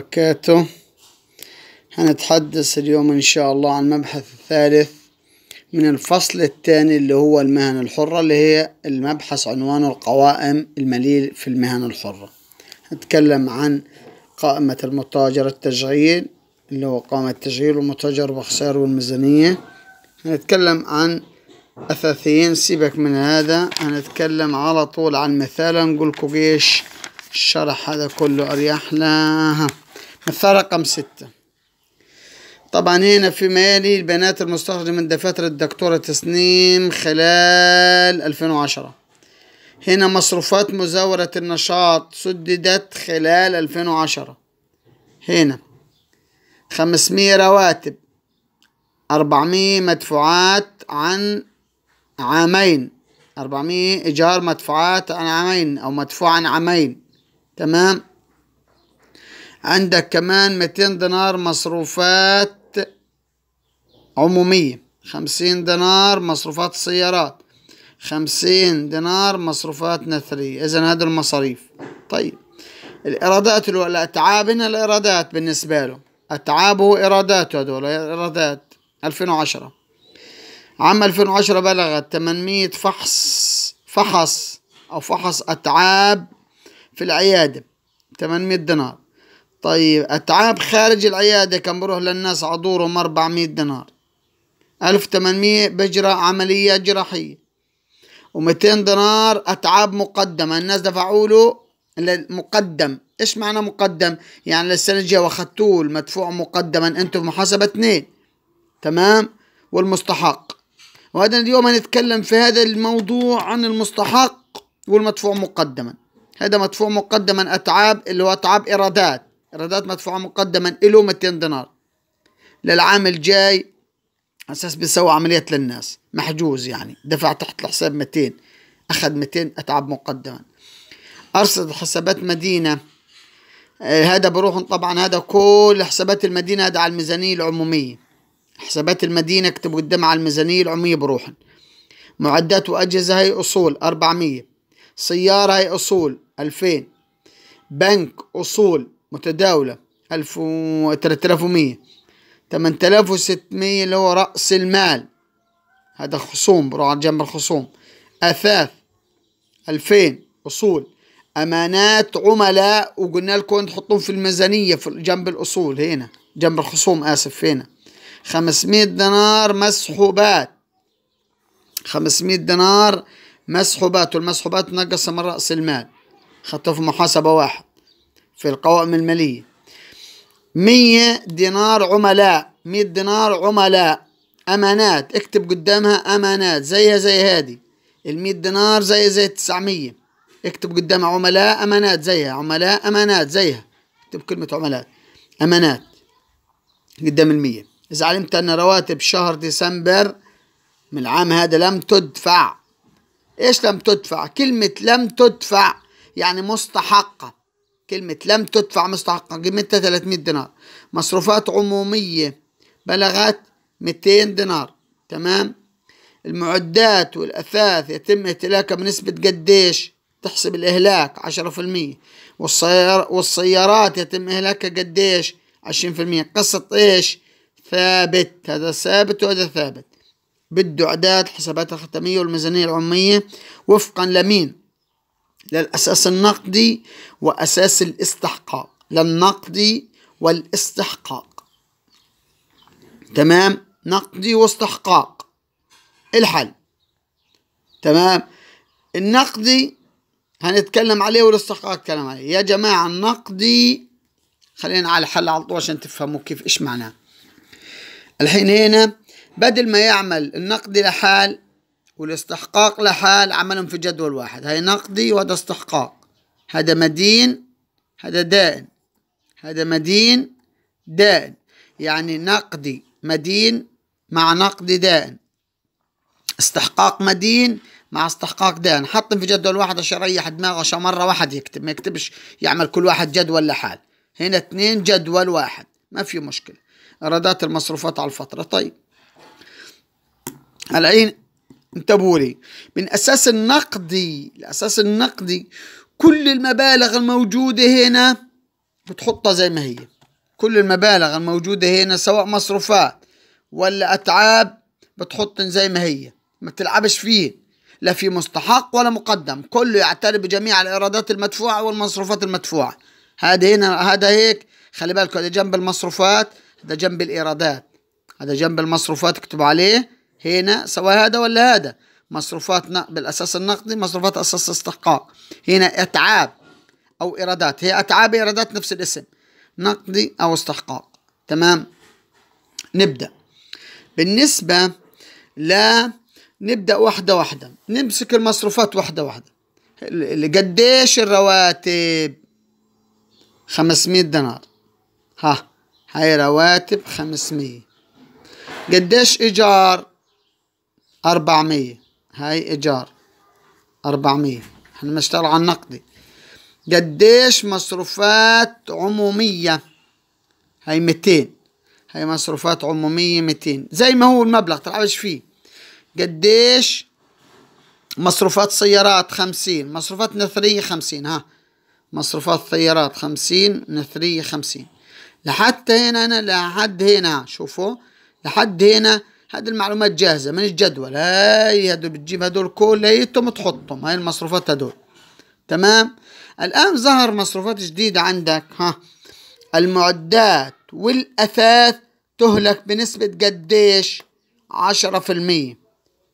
وبركاته هنتحدث اليوم إن شاء الله عن المبحث الثالث من الفصل الثاني اللي هو المهن الحرة اللي هي المبحث عنوانه القوائم المليل في المهن الحرة هنتكلم عن قائمة المتاجر التشغيل اللي هو قائمة التشغيل والمتاجر بخسار والميزانية هنتكلم عن أثاثيين سيبك من هذا هنتكلم على طول عن مثال نقولكوا جيش الشرح هذا كله أريح لها مثال رقم ستة طبعا هنا في مالي البيانات المستخرجة من دفاتر الدكتورة تسنيم خلال ألفين وعشرة هنا مصروفات مزاورة النشاط سددت خلال ألفين وعشرة هنا خمسمية رواتب أربعمية مدفوعات عن عامين أربعمية إيجار مدفوعات عن عامين أو مدفوع عن عامين تمام عندك كمان 200 دينار مصروفات عمومية 50 دينار مصروفات سيارات 50 دينار مصروفات نثرية إذا هذا المصاريف طيب الإيرادات الأتعاب هنا الإيرادات بالنسبة له أتعابه إيراداته هذول إيرادات 2010 عام 2010 بلغت 800 فحص فحص أو فحص أتعاب في العيادة 800 دينار طيب أتعاب خارج العيادة كان بروح للناس عضورهم 400 دينار 1800 بجرى عملية جراحية و200 دينار أتعاب مقدمة الناس دفعوا له مقدم ايش معنى مقدم يعني للسنة الجاية واخدتوه المدفوع مقدما انتم محاسبة اثنين تمام والمستحق وهذا اليوم هنتكلم في هذا الموضوع عن المستحق والمدفوع مقدما هذا مدفوع مقدما اتعاب اللي هو اتعاب ايرادات إيرادات مدفوعة مقدما له 200 دينار للعام الجاي أساس بيسوي عمليات للناس محجوز يعني دفع تحت الحساب 200 أخذ 200 أتعب مقدما أرصد حسابات مدينة آه، هذا بروح طبعا هذا كل حسابات المدينة هذا على الميزانية العمومية حسابات المدينة اكتبوا قدام على الميزانية العمومية بروحن معدات وأجهزة هي أصول 400 سيارة هي أصول 2000 بنك أصول متداولة 3100 8600 اللي هو رأس المال هذا خصوم بروح على جنب الخصوم أثاث 2000 أصول أمانات عملاء وقلنا لكم تحطون في الميزانية في جنب الأصول هنا جنب الخصوم آسف هنا 500 دينار مسحوبات 500 دينار مسحوبات والمسحوبات نقص من رأس المال خطوه في محاسبة واحد في القوائم المالية مية دينار عملاء مية دينار عملاء أمانات اكتب قدامها أمانات زيها زي ال المية دينار زي زي التسعمية اكتب قدامها عملاء أمانات زيها عملاء أمانات زيها اكتب كلمة عملاء أمانات قدام المية إذا علمت أن رواتب شهر ديسمبر من العام هذا لم تدفع إيش لم تدفع كلمة لم تدفع يعني مستحقة كلمة لم تدفع مستحقا قيمتها 300 دينار مصروفات عمومية بلغت 200 دينار تمام المعدات والأثاث يتم اهتلاكها بنسبة قديش تحسب الإهلاك 10% والسيارات يتم إهلاكها قديش 20% قصة إيش ثابت هذا ثابت وهذا ثابت بده أعداد حسابات الختمية والميزانية العمومية وفقا لمين للأساس النقدي وأساس الاستحقاق للنقدي والاستحقاق تمام نقدي واستحقاق الحل تمام النقدي هنتكلم عليه والاستحقاق نتكلم عليه يا جماعة النقدي خلينا على الحل على طول عشان تفهموا كيف ايش معناه الحين هنا بدل ما يعمل النقدي لحال والاستحقاق لحال عملهم في جدول واحد هاي نقدي وهذا استحقاق هذا مدين هذا دائن هذا مدين دائن يعني نقدي مدين مع نقدي دائن استحقاق مدين مع استحقاق دائن حطهم في جدول واحد عشان يريح دماغه عشان مره واحد يكتب ما يكتبش يعمل كل واحد جدول لحال هنا اثنين جدول واحد ما في مشكله ايرادات المصروفات على الفتره طيب الحين انتبهوا لي من أساس النقدي الأساس النقدي كل المبالغ الموجودة هنا بتحطها زي ما هي كل المبالغ الموجودة هنا سواء مصروفات ولا أتعاب بتحطن زي ما هي ما بتلعبش فيه لا في مستحق ولا مقدم كله يعترف بجميع الإيرادات المدفوعة والمصروفات المدفوعة هذا هنا هذا هيك خلي بالكم هذا جنب المصروفات هذا جنب الإيرادات هذا جنب المصروفات اكتب عليه هنا سواء هذا ولا هذا مصروفات بالأساس النقدي مصروفات أساس استحقاق هنا أتعاب أو إيرادات هي أتعاب إيرادات نفس الاسم نقدي أو استحقاق تمام نبدأ بالنسبة لا نبدأ واحدة واحدة نمسك المصروفات واحدة واحدة قديش الرواتب 500 دينار ها هاي رواتب 500 قديش إيجار أربعمية هاي إيجار أربعمية احنا بنشتغل على النقدي قديش مصروفات عمومية هاي ميتين هاي مصروفات عمومية ميتين زي ما هو المبلغ تلعبش فيه قديش مصروفات سيارات خمسين مصروفات نثرية خمسين ها مصروفات سيارات خمسين نثرية خمسين لحتى هنا أنا لحد هنا شوفوا لحد هنا هذه المعلومات جاهزة من الجدول هاي هدول بتجيب هدول كليتهم تحطهم هاي المصروفات هدول تمام الآن ظهر مصروفات جديدة عندك ها المعدات والأثاث تهلك بنسبة قديش عشرة في المية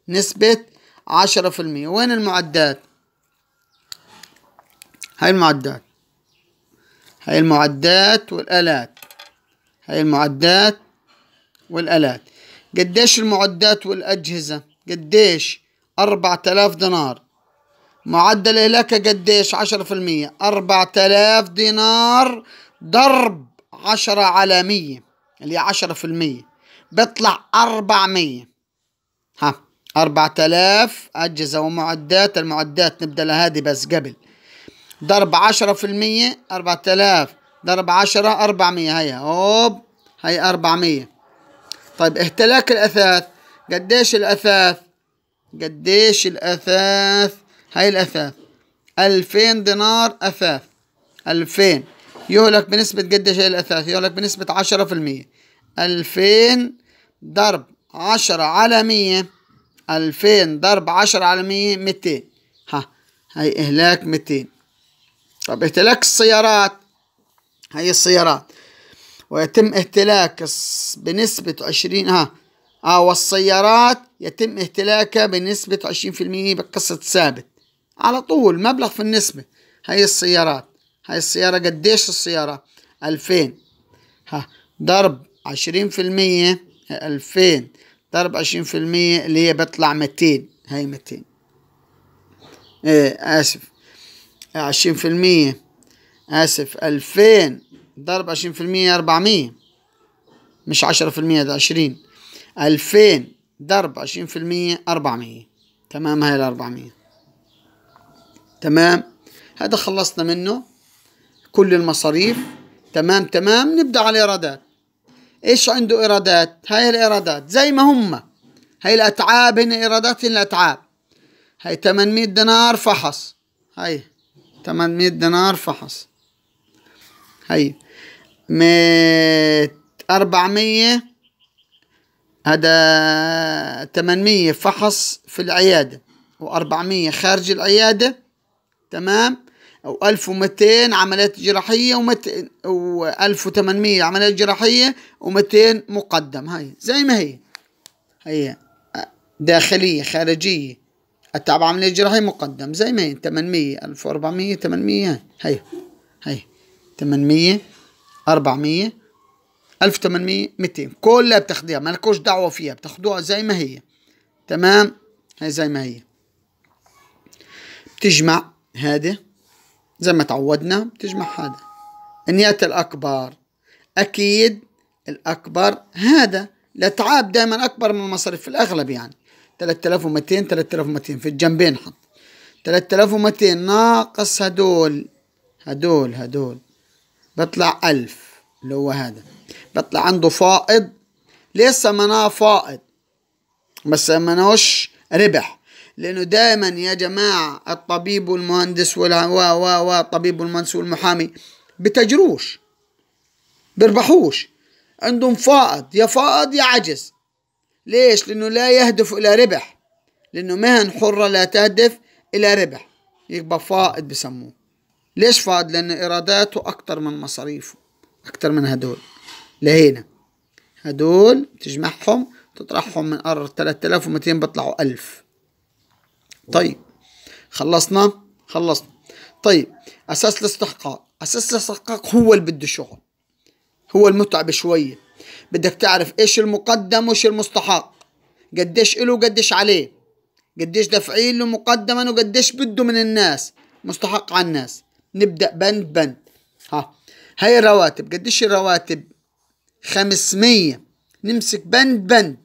نسبة عشرة في المية وين المعدات هاي المعدات هاي المعدات والآلات هاي المعدات والآلات قديش المعدات والأجهزة قديش أربعة آلاف دينار معدل إهلاكها قديش عشرة في المية أربعة آلاف دينار ضرب عشرة على مية اللي عشرة في المية بيطلع أربعمية ها أربعة آلاف أجهزة ومعدات المعدات نبدأ لهذه بس قبل ضرب عشرة في المية أربعة آلاف ضرب عشرة أربعمية هيا هوب هي أربعمية طيب اهتلاك الأثاث قديش الأثاث قديش الأثاث هاي الأثاث ألفين دينار أثاث ألفين يهلك بنسبة قديش هاي الأثاث يهلك بنسبة عشرة في المية ألفين ضرب عشرة على مية ألفين ضرب عشرة على مية ميتين ها هاي إهلاك ميتين طب إهتلاك السيارات هاي السيارات ويتم اهتلاك بنسبة عشرين ها اه والسيارات يتم اهتلاكها بنسبة عشرين في المية بقصة ثابت على طول مبلغ في النسبة هاي السيارات هاي السيارة قديش السيارة ألفين ها ضرب عشرين في المية ألفين ضرب عشرين في المية اللي هي بطلع متين هاي متين ايه اسف عشرين في المية اسف الفين ضرب عشرين في المية أربعمية مش عشرة في المية ده عشرين ألفين ضرب عشرين في المية أربعمية تمام هاي الأربعمية تمام هذا خلصنا منه كل المصاريف تمام تمام نبدأ على الإيرادات إيش عنده إيرادات هاي الإيرادات زي ما هم هاي الأتعاب هنا إيرادات الأتعاب هاي 800 دينار فحص هاي 800 دينار فحص هاي أربعمية هذا تمنمية فحص في العيادة وأربعمية خارج العيادة تمام أو ألف ومتين عمليات جراحية ومت وألف وتمنمية عمليات جراحية ومتين مقدم هاي زي ما هي هي داخلية خارجية التعب عملية جراحية مقدم زي ما هي تمنمية ألف وأربعمية تمنمية هاي هاي تمنمية 400 1800 200 كلها بتاخديها مالكوش دعوة فيها بتاخدوها زي ما هي تمام هي زي ما هي بتجمع هذا زي ما تعودنا بتجمع هذا النيات الأكبر أكيد الأكبر هذا الأتعاب دائما أكبر من المصاريف في الأغلب يعني 3200 3200 في الجنبين حط 3200 ناقص هدول هدول هدول بطلع ألف اللي هو هذا بطلع عنده فائض لسه مناه فائض بس مناهوش ربح لأنه دائما يا جماعة الطبيب والمهندس و و و الطبيب والمهندس والمحامي بتجروش بربحوش عندهم فائض يا فائض يا عجز ليش؟ لأنه لا يهدف إلى ربح لأنه مهن حرة لا تهدف إلى ربح يبقى فائض بسموه ليش فاد لأن إيراداته أكتر من مصاريفه أكتر من هدول لهينا هدول تجمعهم تطرحهم من ار 3200 بيطلعوا 1000 طيب خلصنا خلصنا طيب أساس الاستحقاق أساس الاستحقاق هو اللي بده شغل هو المتعب شوية بدك تعرف إيش المقدم وإيش المستحق قديش إله وقديش عليه قديش دافعين له مقدما وقديش بده من الناس مستحق على الناس نبدأ بند بند ها هاي الرواتب قديش الرواتب 500 نمسك بند بند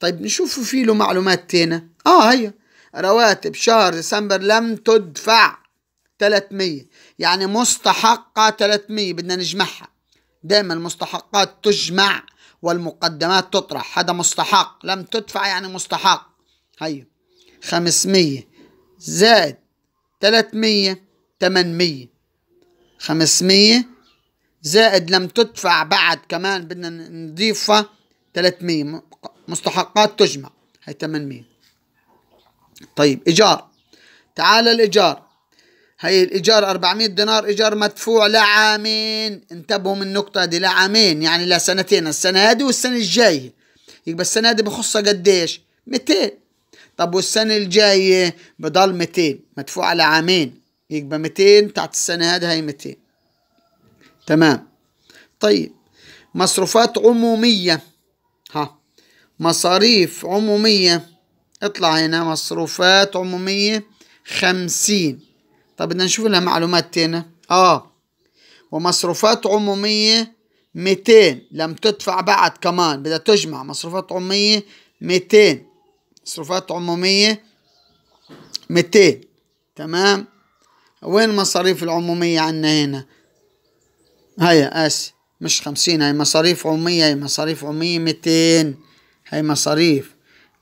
طيب نشوفوا في له معلومات تينا اه هي رواتب شهر ديسمبر لم تدفع 300 يعني مستحقة 300 بدنا نجمعها دائما المستحقات تجمع والمقدمات تطرح هذا مستحق لم تدفع يعني مستحق هي 500 زائد 300 800 500 زائد لم تدفع بعد كمان بدنا نضيفها 300 مستحقات تجمع هي 800 طيب إيجار تعال الإيجار هي الإيجار 400 دينار إيجار مدفوع لعامين انتبهوا من النقطة دي لعامين يعني لسنتين السنة هذه والسنة الجاية يبقى السنة هذه بخصها قديش 200 طب والسنة الجاية بضل 200 مدفوع لعامين يبقى 200 بتاعت السنة هذه هي 200 تمام طيب مصروفات عمومية ها مصاريف عمومية اطلع هنا مصروفات عمومية 50 طب بدنا نشوف لها معلومات تانية اه ومصروفات عمومية 200 لم تدفع بعد كمان بدها تجمع مصروفات عمومية 200 مصروفات عمومية 200 تمام وين مصاريف العمومية عنا هنا هيا اس مش خمسين هاي مصاريف عمومية هاي مصاريف عمومية ميتين هاي مصاريف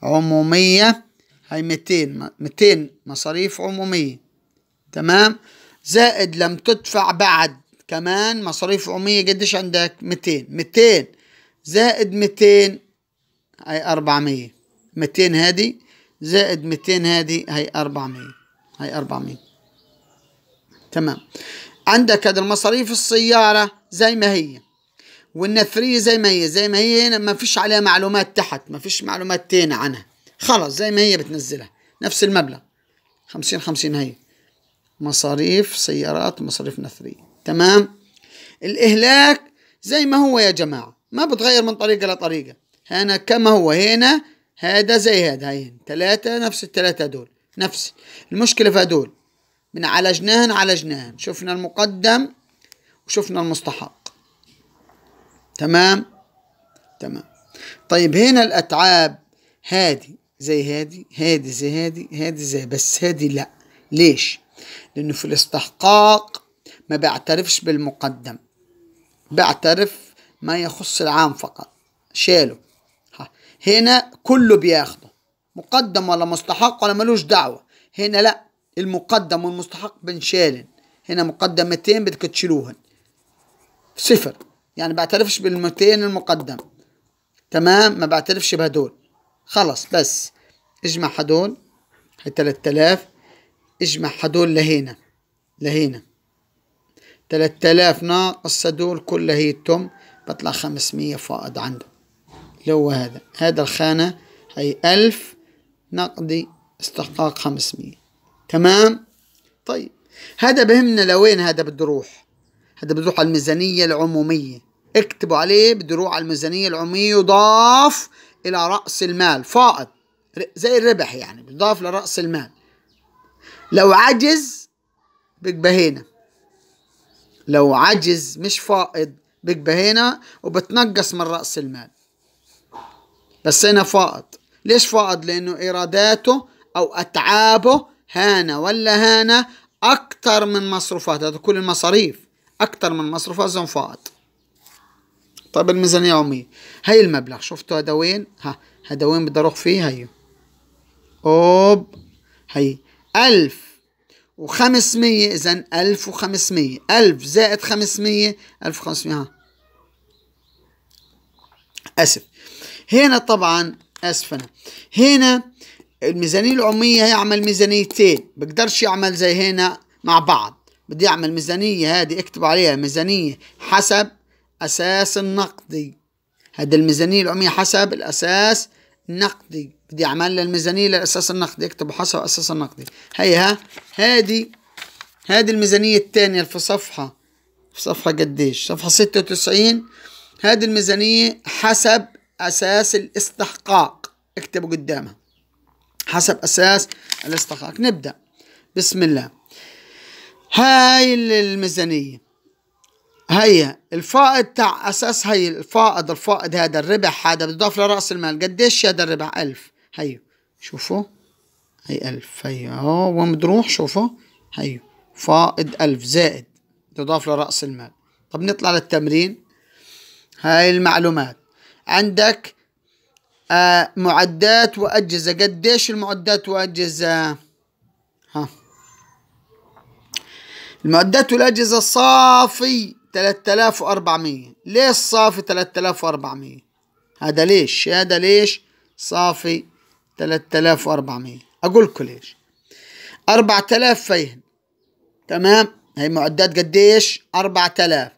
عمومية هاي ميتين ميتين مصاريف عمومية تمام زائد لم تدفع بعد كمان مصاريف عمومية قديش عندك ميتين ميتين زائد ميتين هاي أربعمية ميتين هادي زائد ميتين هادي هاي أربعمية هاي أربعمية تمام عندك هذه المصاريف السيارة زي ما هي والنثرية زي ما هي زي ما هي هنا ما فيش عليها معلومات تحت ما فيش معلومات تاني عنها خلاص زي ما هي بتنزلها نفس المبلغ خمسين خمسين هي مصاريف سيارات مصاريف نثرية تمام الإهلاك زي ما هو يا جماعة ما بتغير من طريقة لطريقة هنا كما هو هنا هذا زي هذا هين ثلاثة نفس الثلاثة دول نفس المشكلة في هدول من عالجناهن عالجناهن شفنا المقدم وشفنا المستحق تمام تمام طيب هنا الأتعاب هادي زي هادي هادي زي هادي هادي زي بس هادي لا ليش لأنه في الاستحقاق ما بعترفش بالمقدم بعترف ما يخص العام فقط شاله ها. هنا كله بياخده مقدم ولا مستحق ولا ملوش دعوة هنا لا المقدم والمستحق بنشالن هنا مقدمتين بدك تشيلوهن صفر يعني بعترفش بالمتين المقدم تمام ما بعترفش بهدول خلص بس اجمع هدول هي 3000 اجمع هدول لهينا لهينا 3000 ناقص هدول كلهيتهم بطلع 500 فائض عنده اللي هو هذا هذا الخانة هي 1000 نقدي استحقاق 500 تمام طيب هذا بهمنا لوين هذا بده يروح هذا بده يروح على الميزانية العمومية اكتبوا عليه بده يروح على الميزانية العمومية يضاف إلى رأس المال فائض زي الربح يعني بيضاف لرأس المال لو عجز بكبهينا لو عجز مش فائض بكبهينا وبتنقص من رأس المال بس هنا فائض ليش فائض لأنه إيراداته أو أتعابه هان ولا هانا أكثر من مصروفات هذا كل المصاريف أكثر من مصروفات زنفاط طيب الميزانية اليومية هاي المبلغ شفتوا هذا وين ها هذا وين بدي أروح فيه هاي أوب هاي ألف وخمسمية إذا ألف وخمسمية ألف زائد خمسمية ألف وخمسمية ها أسف هنا طبعا أسف أنا هنا الميزانية العمومية هي عمل ميزانيتين بقدرش يعمل زي هنا مع بعض بدي أعمل ميزانية هذه اكتب عليها ميزانية حسب أساس النقدي هذه الميزانية العمومية حسب الأساس النقدي بدي أعمل الميزانية للأساس النقدي اكتب حسب أساس النقدي هيها هذه هذه الميزانية الثانية في صفحة في صفحة قديش صفحة ستة وتسعين هذه الميزانية حسب أساس الاستحقاق اكتبوا قدامها حسب أساس الاستقاق نبدأ بسم الله هاي الميزانية هي الفائض تاع أساس هي الفائض الفائض هذا الربح هذا بضاف لرأس المال قديش هذا الربح ألف هيو شوفوا هي ألف هي وين بتروح شوفوا هيو فائض ألف زائد تضاف لرأس المال طب نطلع للتمرين هاي المعلومات عندك معدات وأجهزة قديش المعدات وأجهزة ها المعدات والأجهزة صافي 3400 ليش صافي 3400 هذا ليش هذا ليش صافي 3400 أقول لكم ليش 4000 فيهن تمام هي معدات قديش 4000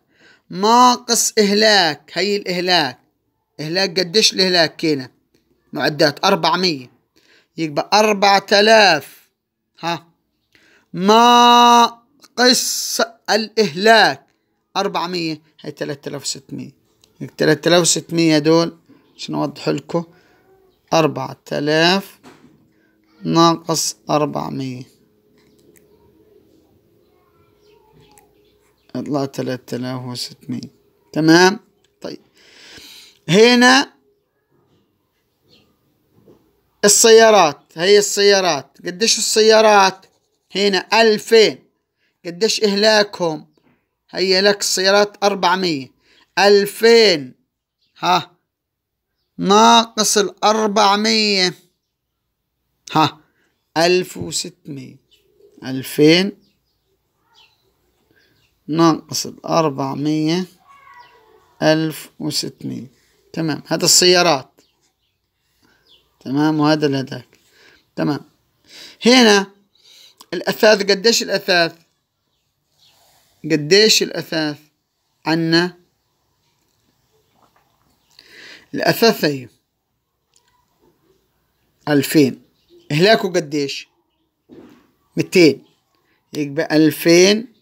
ناقص إهلاك هي الإهلاك إهلاك قديش الإهلاك كينا معدات 400 يبقى 4000 ها ناقص الإهلاك 400 هي 3600 3600 دول عشان أوضح لكم 4000 ناقص 400 يطلع 3600 تمام طيب هنا السيارات هي السيارات قديش السيارات هنا ألفين قديش إهلاكهم هي لك السيارات أربعمية ألفين ها ناقص الأربعمية ها ألف وستمية ألفين ناقص الأربعمية ألف وستمية تمام هذا السيارات تمام وهذا لهذاك تمام هنا الأثاث قديش الأثاث قديش الأثاث عنا هي ألفين إهلاكه قديش ميتين يبقى ألفين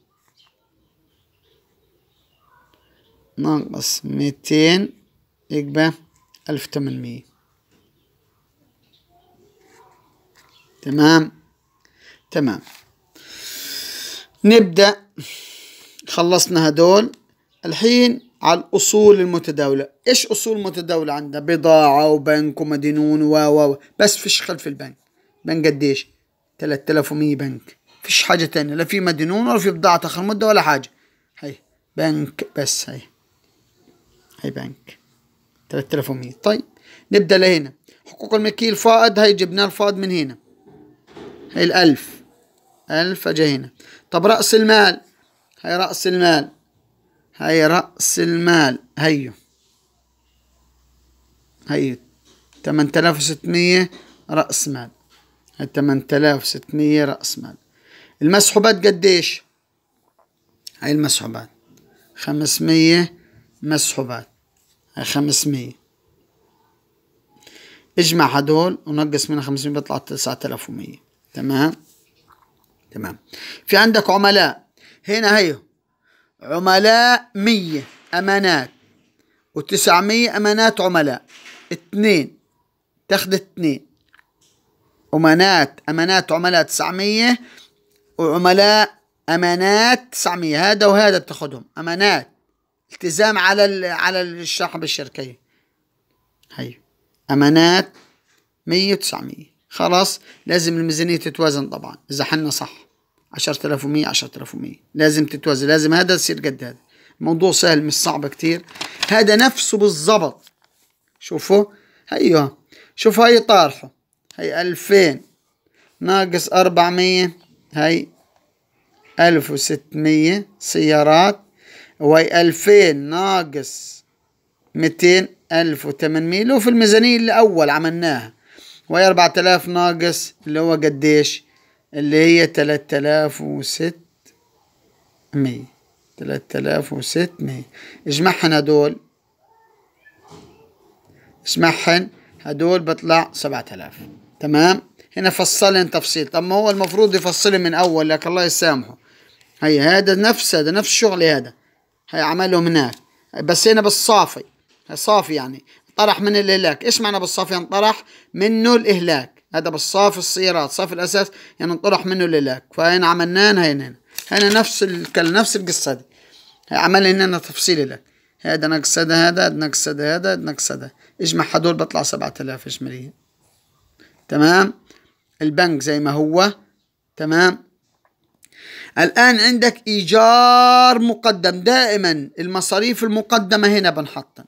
ناقص ميتين يبقى ألف تمنمية تمام تمام نبدأ خلصنا هدول الحين على الأصول المتداولة إيش أصول متداولة عندنا بضاعة وبنك ومدينون و و بس فيش خلف البنك بنك قديش 3100 بنك فيش حاجة تانية لا في مدينون ولا في بضاعة آخر مدة ولا حاجة هي بنك بس هي هي بنك 3100 طيب نبدأ لهنا حقوق الملكية الفائض هي جبنا الفائض من هنا الألف ألف أجي هنا طب رأس المال هاي رأس المال هاي رأس المال هيو هي 8600 رأس مال هاي 8600 رأس مال المسحوبات قديش هاي المسحوبات 500 مسحوبات هاي 500 اجمع هدول ونقص منها 500 بيطلع 9100 تمام تمام في عندك عملاء هنا هيو عملاء مية أمانات وتسعمية أمانات عملاء اتنين تاخد اتنين أمانات أمانات عملاء تسعمية وعملاء أمانات تسعمية هذا وهذا بتاخدهم أمانات التزام على على الشرح بالشركية هي أمانات مية وتسعمية خلاص لازم الميزانية تتوازن طبعا إذا حنا صح 10100 10100 لازم تتوازن لازم هذا يصير قد هذا الموضوع سهل مش صعب كتير هذا نفسه بالضبط شوفوا هيو أيوه. شوفوا هاي طارحه هي 2000 ناقص 400 هي 1600 سيارات وهي 2000 ناقص 200 1800 لو في الميزانية الأول عملناها وهي 4000 ناقص اللي هو قديش اللي هي 3600 3600 اجمعهم هدول اجمعهم هدول بطلع 7000 تمام هنا فصلن تفصيل طب ما هو المفروض يفصلن من اول لك الله يسامحه هي هذا نفس هذا نفس الشغل هذا هي عمله هناك بس هنا بالصافي صافي يعني طرح من الإهلاك إيش معنى بالصافي ينطرح منه الإهلاك هذا بالصافي السيارات صافي الأساس يعني انطرح منه الإهلاك فهنا عملناه هنا هنا هنا نفس الكل نفس القصة دي عملنا هنا تفصيل لك هذا ناقص هذا هذا ناقص هذا هذا ناقص هذا اجمع هدول بطلع 7000 اجماليا تمام البنك زي ما هو تمام الآن عندك إيجار مقدم دائما المصاريف المقدمة هنا بنحطها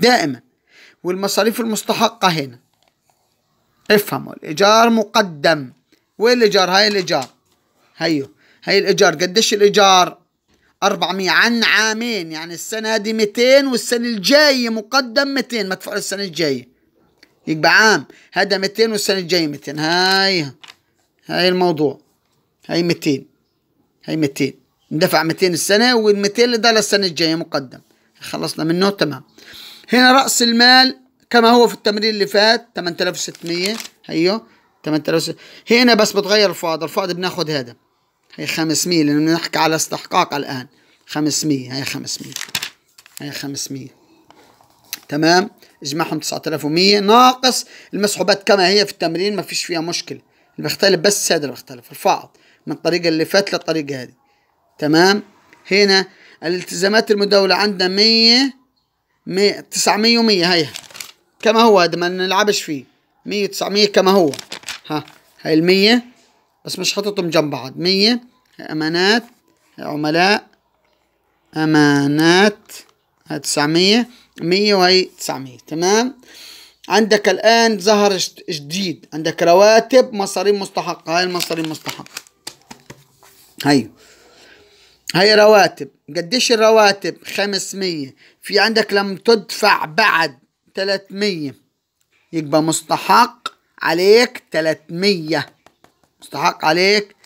دائما والمصاريف المستحقة هنا افهموا الإيجار مقدم وين الإيجار هاي الإيجار هيو هاي الإيجار قديش الإيجار 400 عن عامين يعني السنة هذه 200 والسنة الجاية مقدم 200 مدفوع السنة الجاية يبقى عام هذا 200 والسنة الجاية 200 هاي هاي الموضوع هاي 200 هاي 200 ندفع 200 السنة وال 200 اللي ده للسنة الجاية مقدم خلصنا منه تمام هنا راس المال كما هو في التمرين اللي فات 8600 هيو 8600 هنا بس بتغير الفائض الفائض بناخد هذا هي 500 لانه بنحكي على استحقاق الان 500 هي 500 هي 500 تمام اجمعهم 9100 ناقص المسحوبات كما هي في التمرين ما فيش فيها مشكله اللي بيختلف بس هذا اللي بيختلف الفائض من الطريقه اللي فات للطريقه هذه تمام هنا الالتزامات المداوله عندنا 100 100 900 و100 هيها كما هو هذا ما نلعبش فيه 100 900 كما هو ها هاي ال100 بس مش حاططهم جنب بعض 100 امانات عملاء امانات هاي 900 100 وهي 900 تمام عندك الان ظهر جديد عندك رواتب مصاريف مستحقه هاي المصاريف المستحقه هيو هاي رواتب قديش الرواتب خمس مية في عندك لم تدفع بعد مية يبقى مستحق عليك مية مستحق عليك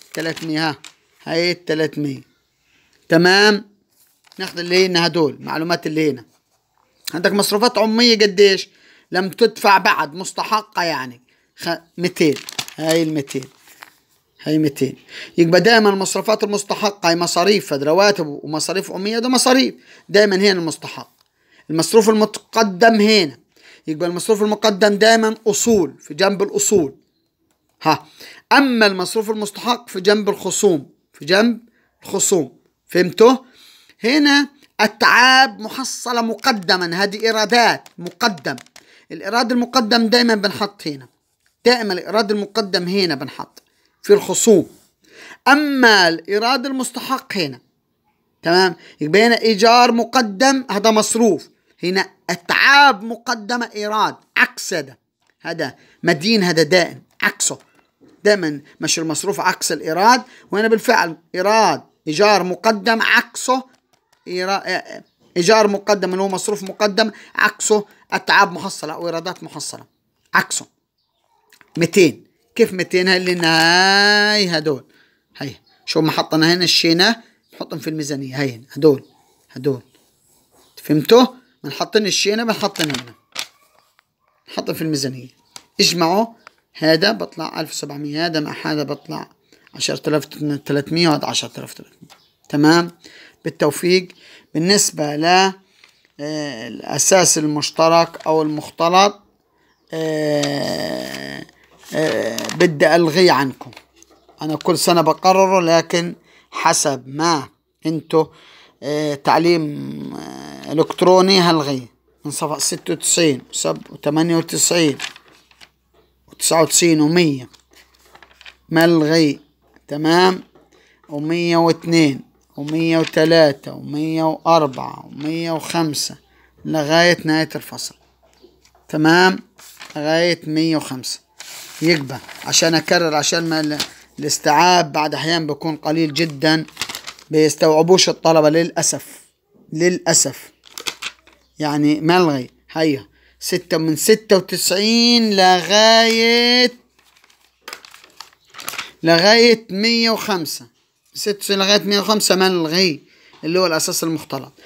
مية ها هاي مية تمام ناخد اللي هنا هدول معلومات اللي هنا عندك مصروفات عمية قديش لم تدفع بعد مستحقة يعني خ... متين هاي المتين هاي 200 يبقى دايما المصروفات المستحقة هي مصاريف فد رواتب ومصاريف أمية ده مصاريف دايما هنا المستحق المصروف المتقدم هنا يبقى المصروف المقدم دايما أصول في جنب الأصول ها أما المصروف المستحق في جنب الخصوم في جنب الخصوم فهمتوا؟ هنا التعاب محصلة مقدما هذه إيرادات مقدم الإيراد المقدم دايما بنحط هنا دائما الإيراد المقدم هنا بنحط في الخصوم أما الإيراد المستحق هنا تمام يبقى هنا إيجار مقدم هذا مصروف هنا أتعاب مقدمة إيراد عكس هذا هذا مدين هذا دائم عكسه دائما مش المصروف عكس الإيراد وهنا بالفعل إيراد إيجار مقدم عكسه إيجار مقدم اللي هو مصروف مقدم عكسه أتعاب محصلة أو إيرادات محصلة عكسه 200 كيف مدينها لنا هاي هدول هاي شو ما حطنا هنا الشينة نحطهم في الميزانية هاي هدول هدول فهمتوا؟ بنحطن الشينة نحطن هنا نحطهم في الميزانية اجمعوا هذا بطلع 1700 هذا مع هذا بطلع 10300 وهذا 10300 تمام بالتوفيق بالنسبة ل آه، الأساس المشترك أو المختلط آه، آه، بدي ألغيه عنكم أنا كل سنة بقرره لكن حسب ما أنتو آه، تعليم آه، إلكتروني هلغيه من صفحة ستة وتسعين 98 وتسعين وتسعة وتسعين ومية ملغي تمام ومية 102 ومية وتلاتة ومية وأربعة ومية وخمسة لغاية نهاية الفصل تمام لغاية مية وخمسة يقبى عشان اكرر عشان ما الاستيعاب بعد احيان بيكون قليل جدا بيستوعبوش الطلبة للأسف للأسف يعني ملغي هيا ستة من ستة وتسعين لغاية لغاية مية وخمسة ستة لغاية مية وخمسة ملغي اللي هو الأساس المختلط